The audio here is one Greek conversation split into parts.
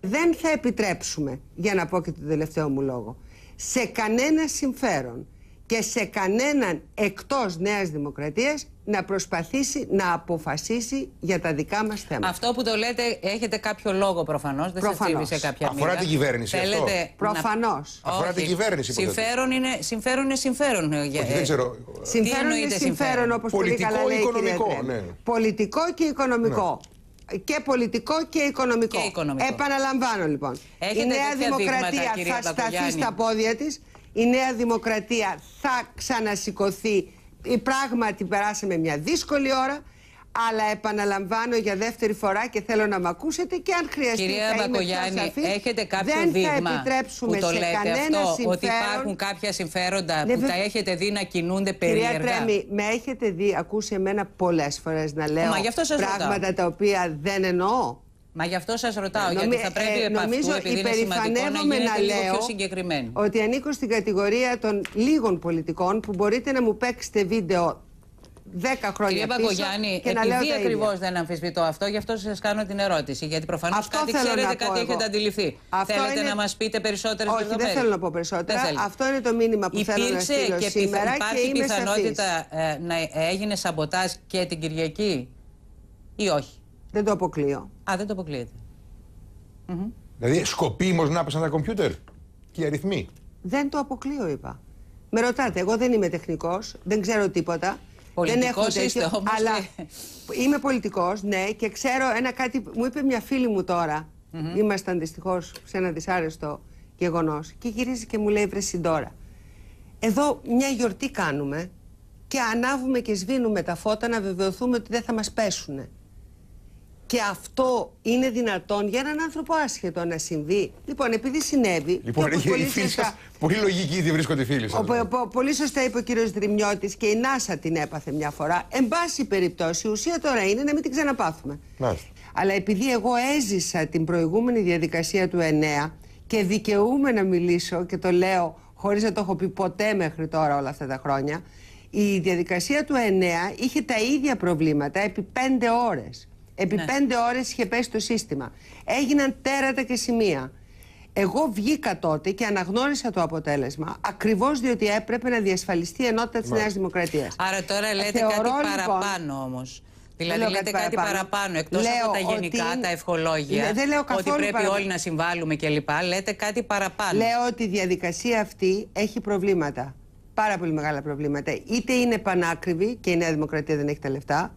δεν θα επιτρέψουμε, για να πω και το τελευταίο μου λόγο, σε κανένα συμφέρον και σε κανέναν εκτός Νέας Δημοκρατίας να προσπαθήσει να αποφασίσει για τα δικά μας θέματα. Αυτό που το λέτε έχετε κάποιο λόγο προφανώς, δεν προφανώς. σας τσίβησε κάποια Αφορά την κυβέρνηση Θέλετε αυτό. Προφανώς. Αφορά την κυβέρνηση. Συμφέρον είναι, συμφέρον είναι συμφέρον. Ε, Όχι, δεν ε, ξέρω. Συμφέρον είναι συμφέρον, συμφέρον όπως πολύ καλά λέει οικονομικό, ναι. Πολιτικό και οικονομικό. Ναι και πολιτικό και οικονομικό. Επαναλαμβάνω λοιπόν. η Νέα Δημοκρατία θα σταθεί στα πόδια της. Η Νέα Δημοκρατία θα ξανασηκωθεί. Η πράγματι περάσαμε μια δύσκολη ώρα αλλά επαναλαμβάνω για δεύτερη φορά και θέλω να με ακούσετε και αν χρειαστεί Κυρία θα είμαι σαφής, έχετε κάποιο δεν θα επιτρέψουμε σε κανένα αυτό, συμφέρον... ότι υπάρχουν κάποια συμφέροντα ναι, που τα έχετε δει να κινούνται περίεργα. Κυρία Τρέμι, με έχετε δει, ακούσει εμένα πολλές φορές να λέω πράγματα τα οποία δεν εννοώ. Μα γι' αυτό σας ρωτάω, γιατί θα ε, πρέπει ε, επ' επειδή είναι σημαντικό, να να πιο συγκεκριμένο Ότι ανήκω στην κατηγορία των λίγων πολιτικών που μπορείτε να μου παίξετε βίντεο 10 χρόνια Κύριε πίσω. και να επειδή ακριβώς δεν αμφισβητώ αυτό, γι' αυτό σας κάνω την ερώτηση. Γιατί προφανώς κάτι ξέρετε, κάτι έχετε αντιληφθεί. Αυτό Θέλετε είναι... να μας πείτε περισσότερες Όχι, δεν θέλω να πω περισσότερα. Αυτό είναι το μήνυμα που Υπήρξε θέλω να και σήμερα. Υπάρχει και πιθανότητα ε, να έγινε σαμποτά και την Κυριακή ή όχι. Δεν το αποκλείω. Α, δεν το αποκλείεται. Δηλαδή, σκοπίμω να πέσαν τα κομπιούτερ και οι αριθμοί. Δεν το αποκλείω, είπα. Με ρωτάτε, εγώ δεν είμαι τεχνικός, δεν ξέρω τίποτα. Πολιτικός δεν έχω τέτοιο, είστε όμως αλλά ναι. είμαι πολιτικός, ναι, και ξέρω ένα κάτι, μου είπε μια φίλη μου τώρα, mm -hmm. δυστυχώς σε ένα δυσάρεστο γεγονός, και γυρίζει και μου λέει, βρε συντόρα, εδώ μια γιορτή κάνουμε και ανάβουμε και σβήνουμε τα φώτα να βεβαιωθούμε ότι δεν θα μας πέσουνε. Και αυτό είναι δυνατόν για έναν άνθρωπο άσχετο να συμβεί. Λοιπόν, επειδή συνέβη. Λοιπόν, και πολύ, σωστά... πολύ λογική ήδη βρίσκονται οι φίλοι σας. Δηλαδή. Πολύ σωστά είπε ο κύριος Δρυμιώτης και η Νάσα την έπαθε μια φορά. Εν πάση περιπτώσει, η ουσία τώρα είναι να μην την ξαναπάθουμε. Αλλά επειδή εγώ έζησα την προηγούμενη διαδικασία του 9 και δικαιούμαι να μιλήσω και το λέω χωρίς να το έχω πει ποτέ μέχρι τώρα όλα αυτά τα χρόνια, η διαδικασία του 9 είχε τα ίδια προβλήματα επί 5 ώρες. Επί ναι. πέντε ώρες είχε πέσει το σύστημα. Έγιναν τέρατα και σημεία. Εγώ βγήκα τότε και αναγνώρισα το αποτέλεσμα ακριβώς διότι έπρεπε να διασφαλιστεί η ενότητα της Νέας Δημοκρατίας. Άρα τώρα ε, λοιπόν, δηλαδή λέτε κάτι παραπάνω όμως. Δηλαδή λέτε κάτι παραπάνω, παραπάνω εκτός από τα γενικά, τα ευχολόγια. Δεν, λέω ότι πρέπει όλοι να συμβάλλουμε κλπ. Λέτε κάτι παραπάνω. Λέω ότι η διαδικασία αυτή έχει προβλήματα. Πάρα πολύ μεγάλα προβλήματα. Είτε είναι πανάκριβη και η Νέα Δημοκρατία δεν έχει τα λεφτά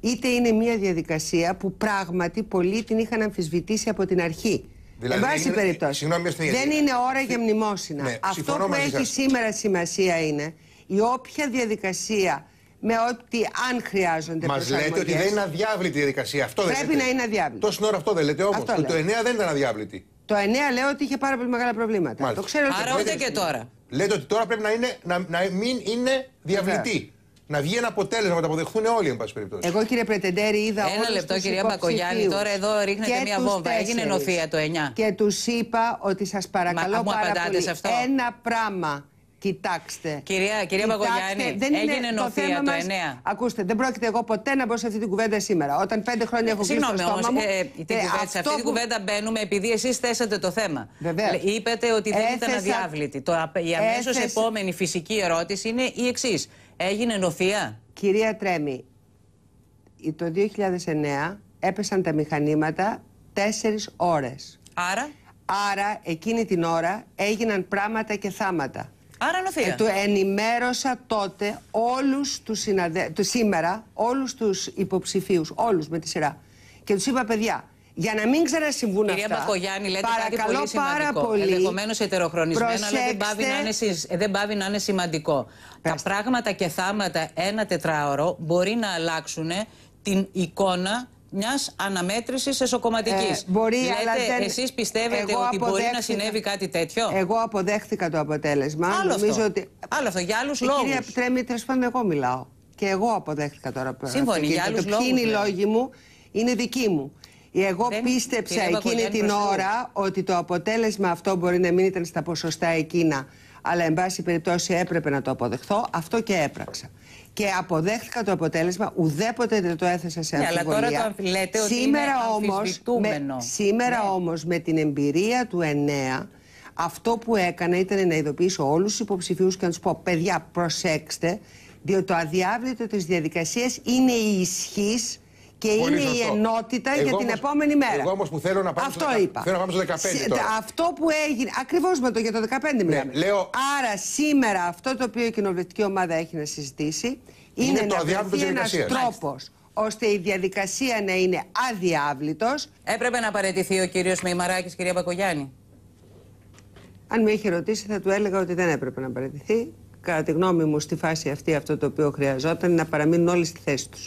είτε είναι μια διαδικασία που πράγματι πολλοί την είχαν αμφισβητήσει από την αρχή. Δηλαδή, Εν πάση περιπτώσει, δεν είναι ώρα για μνημόσυνα. Ναι, αυτό που έχει σήμερα σημασία είναι η όποια διαδικασία με ό,τι αν χρειάζονται Μας λέτε ότι δεν είναι αδιάβλητη η διαδικασία. Αυτό Πρέπει δεν λέτε. να είναι αδιάβλητη. Τόση ώρα αυτό δεν λέτε όμως. Το 9 δεν ήταν αδιάβλητη. Το 9 λέω ότι είχε πάρα πολύ μεγάλα προβλήματα. Το ξέρω Άρα ούτε και τώρα. Λέτε ότι τώρα πρέπει να, είναι, να, να μην είναι διαβλητή να βγει ένα αποτέλεσμα, να το αποδεχθούν όλοι, εν πάση περιπτώσει. Εγώ, κύριε Πρετεντέρη, είδα Ένα λεπτό, κυρία Μπακογιάννη, τώρα εδώ ρίχνετε μια βόμβα. Έγινε νοθεία το 9. Και τους είπα ότι σας παρακαλώ Μα, πάρα πολύ. Σε αυτό. Ένα πράγμα. Κοιτάξτε. Κυρία, κυρία δεν είναι έγινε νοθεία το, το 9. ακούστε, δεν πρόκειται εγώ ποτέ να μπω σε αυτή την κουβέντα σήμερα. Όταν πέντε χρόνια έχω κλείσει το στόμα μου... Ε, ε, ε, σε αυτή την κουβέντα μπαίνουμε επειδή εσείς θέσατε το θέμα. Βεβαίως. Είπατε ότι δεν ήταν αδιάβλητη. Το, η αμέσως επόμενη φυσική ερώτηση είναι η εξής. Έγινε νοφία. Κυρία Τρέμη, το 2009 έπεσαν τα μηχανήματα τέσσερις ώρες. Άρα. Άρα εκείνη την ώρα έγιναν πράγματα και θάματα. Άρα νοφία. Ε, του ενημέρωσα τότε όλους τους συναδε... σήμερα όλους τους υποψηφίους, όλους με τη σειρά. Και τους είπα παιδιά, για να μην ξανασυμβούν αυτά. Κυρία Μπακογιάννη, λέτε Παρακαλώ κάτι πολύ σημαντικό. Ενδεχομένω ετεροχρονισμένο, αλλά δεν πάβει, να είναι, σημαντικό. Τα πράγματα και θάματα ένα τετράωρο μπορεί να αλλάξουν την εικόνα μιας αναμέτρησης εσωκομματικής. Ε, μπορεί, Λέτε, αλλά δεν... Εσείς πιστεύετε ότι μπορεί να συνέβη κάτι τέτοιο. Εγώ αποδέχθηκα το αποτέλεσμα. Άλλο αυτό. Ότι... Άλλο αυτό, για άλλους λόγου. Κυρία Πιτρέμη, τέλος πάντων, εγώ μιλάω. Και εγώ αποδέχθηκα τώρα Σύμφωνοι, για άλλου λόγου. Ποιοι είναι οι ναι. λόγοι μου, είναι δικοί μου. Εγώ πίστεψα εκείνη την ώρα ότι το αποτέλεσμα αυτό μπορεί να μην ήταν στα ποσοστά εκείνα, αλλά εν πάση περιπτώσει έπρεπε να το αποδεχθώ. Αυτό και έπραξα. Και αποδέχτηκα το αποτέλεσμα, ουδέποτε δεν το έθεσα σε αμφιβολία. αλλά τώρα το ότι σήμερα είναι όμως, με, Σήμερα ναι. με την εμπειρία του 9, αυτό που έκανα ήταν να ειδοποιήσω όλους τους υποψηφίους και να τους πω «Παιδιά, προσέξτε, διότι το αδιάβλητο της διαδικασίας είναι η ισχύς και είναι η ενότητα για την επόμενη μέρα. Εγώ όμως που θέλω να αυτό στο, είπα. Θέλω να πάμε 15. Αυτό που έγινε. Ακριβώς με το για το 15 ναι, μιλάμε. λέω... Άρα σήμερα αυτό το οποίο η κοινοβουλευτική ομάδα έχει να συζητήσει είναι, είναι να ένα τρόπος ώστε η διαδικασία να είναι αδιάβλητος. Έπρεπε να παραιτηθεί ο κύριος Μεϊμαράκης κυρία Πακογιάννη Αν με είχε ρωτήσει θα του έλεγα ότι δεν έπρεπε να παραιτηθεί. Κατά τη γνώμη μου στη φάση αυτή αυτό το οποίο χρειαζόταν να παραμείνουν όλοι στη θέση τους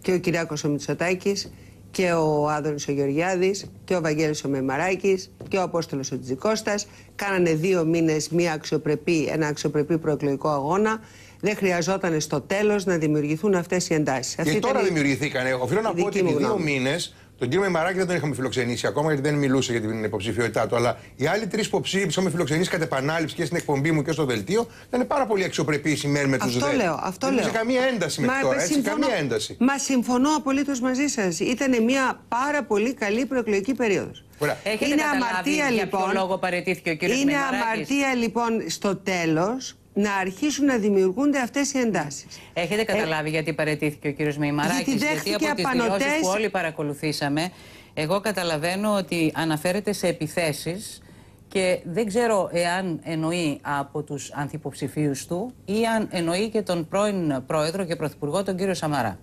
και ο Κυριάκος ο Μητσοτάκης και ο Άδωνης ο Γεωργιάδης και ο Βαγγέλης ο Μεμαράκης και ο Απόστολος ο Τζικώστας κάνανε δύο μήνες μια αξιοπρεπή, ένα αξιοπρεπή προεκλογικό αγώνα δεν χρειαζόταν στο τέλος να δημιουργηθούν αυτές οι εντάσεις. Και Αυτή τώρα ήταν... δημιουργηθήκανε. Οφείλω να πω ότι οι δύο μήνες τον κύριο Μημαράκη δεν τον είχαμε φιλοξενήσει ακόμα γιατί δεν μιλούσε για την υποψηφιότητά του. Αλλά οι άλλοι τρεις υποψήφοι που είχαμε φιλοξενήσει κατά επανάληψη και στην εκπομπή μου και στο δελτίο ήταν πάρα πολύ αξιοπρεπείς σημαίνει με τους ΔΕ. Αυτό λέω. Αυτό δεν λέω. Είχε καμία ένταση μέχρι τώρα. Έτσι, καμία ένταση. Μα συμφωνώ απολύτως μαζί σας. Ήταν μια πάρα πολύ καλή προεκλογική περίοδος. είναι αμαρτία λοιπόν. Λόγο παρετήθηκε ο είναι αμαρτία λοιπόν στο τέλος να αρχίσουν να δημιουργούνται αυτές οι εντάσεις. Έχετε ε, καταλάβει γιατί παρετήθηκε ο κύριος Μεϊμαράκης, γιατί, γιατί από τις απανωτές... που όλοι παρακολουθήσαμε, εγώ καταλαβαίνω ότι αναφέρεται σε επιθέσεις και δεν ξέρω εάν εννοεί από τους ανθυποψηφίους του ή αν εννοεί και τον πρώην πρόεδρο και πρωθυπουργό τον κύριο Σαμαρά.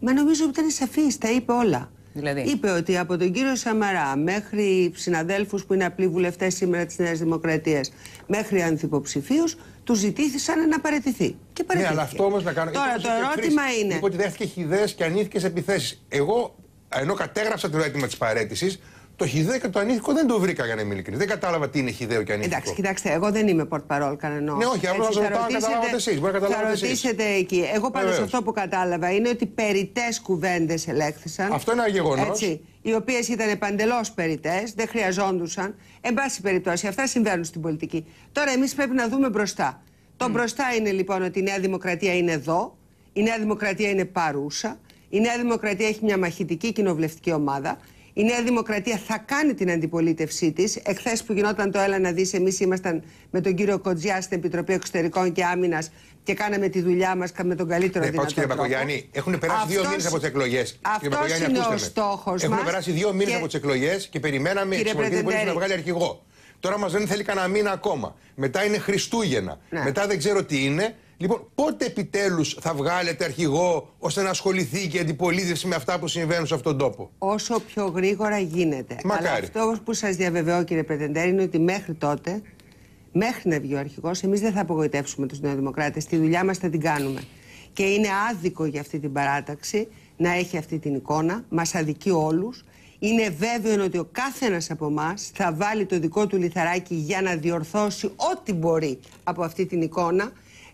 Μα νομίζω ότι ήταν σαφής, τα είπε όλα. Δηλαδή. Είπε ότι από τον κύριο Σαμαρά μέχρι συναδέλφους που είναι απλοί βουλευτές σήμερα της Νέας Δημοκρατίας μέχρι ανθυποψηφίους, τους ζητήθησαν να παραιτηθεί. Και ναι, παραιτήθηκε. Ναι, αλλά αυτό όμως να κάνω... Τώρα το ερώτημα είναι... Είπε ότι δέχτηκε χιδέες και ανήθικες επιθέσεις. Εγώ, ενώ κατέγραψα το αίτημα της παρέτησης. Το χιδέο και το ανήθικο δεν το βρήκα για να είμαι ειλικρινής. Δεν κατάλαβα τι είναι χιδέο και ανήθικο. Εντάξει, κοιτάξτε, εγώ δεν είμαι πορτπαρόλ κανένα. Ναι, όχι, απλώ θα το καταλάβετε εσείς. Μπορεί να καταλάβετε εσείς. ρωτήσετε εκεί. Εγώ πάντω αυτό που κατάλαβα είναι ότι περιτέ κουβέντες ελέγχθησαν. Αυτό είναι ένα γεγονός οι οποίες ήταν παντελώς περιτέ, δεν χρειαζόντουσαν. Εν πάση περιπτώσει, αυτά συμβαίνουν στην πολιτική. Τώρα, εμείς πρέπει να δούμε μπροστά. Το μπροστά είναι λοιπόν ότι η Νέα Δημοκρατία είναι εδώ, η Νέα Δημοκρατία είναι παρούσα, η Νέα Δημοκρατία έχει μια μαχητική κοινοβουλευτική ομάδα. Η Νέα Δημοκρατία θα κάνει την αντιπολίτευσή της. Εχθές που γινόταν το Έλα να δεις, εμείς ήμασταν με τον κύριο Κοντζιά στην Επιτροπή Εξωτερικών και Άμυνας και κάναμε τη δουλειά μας με τον καλύτερο ναι, δυνατό τρόπο. Κύριε έχουν περάσει αυτός, δύο μήνες από τις εκλογές. Αυτό είναι ο στόχο μα. Έχουν περάσει δύο μήνες από τις εκλογές και περιμέναμε η Εξωτερική να βγάλει αρχηγό. Τώρα μας δεν θέλει κανένα μήνα ακόμα. Μετά είναι Χριστούγεννα. Ναι. Μετά δεν ξέρω τι είναι. Λοιπόν, πότε επιτέλους θα βγάλετε αρχηγό ώστε να ασχοληθεί και η αντιπολίτευση με αυτά που συμβαίνουν σε αυτόν τον τόπο. Όσο πιο γρήγορα γίνεται. Μακάρι. Αλλά αυτό που σας διαβεβαιώ, κύριε Πρετεντέρ, είναι ότι μέχρι τότε, μέχρι να βγει ο αρχηγός, εμείς δεν θα απογοητεύσουμε τους Νεοδημοκράτες. Τη δουλειά μας θα την κάνουμε. Και είναι άδικο για αυτή την παράταξη να έχει αυτή την εικόνα. Μας αδικεί όλους. Είναι βέβαιο ότι ο κάθε ένα από εμάς θα βάλει το δικό του λιθαράκι για να διορθώσει ό,τι μπορεί από αυτή την εικόνα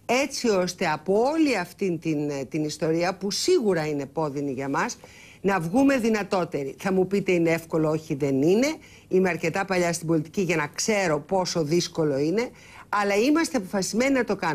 έτσι ώστε από όλη αυτή την, ε, την ιστορία που σίγουρα είναι πόδινη για μας να βγούμε δυνατότεροι. Θα μου πείτε είναι εύκολο, όχι δεν είναι. Είμαι αρκετά παλιά στην πολιτική για να ξέρω πόσο δύσκολο είναι, αλλά είμαστε αποφασισμένοι να το κάνουμε.